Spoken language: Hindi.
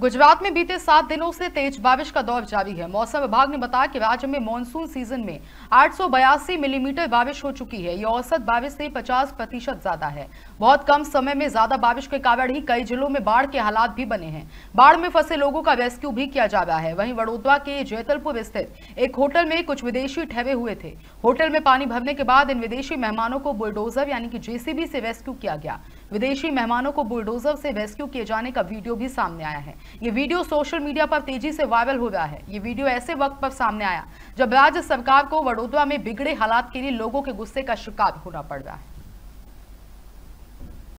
गुजरात में बीते सात दिनों से तेज बारिश का दौर जारी है मौसम विभाग ने बताया कि राज्य में मानसून सीजन में आठ मिलीमीटर mm बारिश हो चुकी है यह औसत बारिश से 50 प्रतिशत ज्यादा है बहुत कम समय में ज्यादा बारिश के कारण ही कई जिलों में बाढ़ के हालात भी बने हैं बाढ़ में फंसे लोगों का रेस्क्यू भी किया जा रहा है वहीं वडोदरा के जैतलपुर स्थित एक होटल में कुछ विदेशी ठहरे हुए थे होटल में पानी भरने के बाद इन विदेशी मेहमानों को बुलडोजर यानी कि जेसीबी से रेस्क्यू किया गया विदेशी मेहमानों को बुलडोजर से रेस्क्यू किए जाने का वीडियो भी सामने आया है ये वीडियो सोशल मीडिया पर तेजी से वायरल हो रहा है ये वीडियो ऐसे वक्त पर सामने आया जब राज्य सरकार को वडोदरा में बिगड़े हालात के लिए लोगों के गुस्से का शिकार होना पड़ रहा है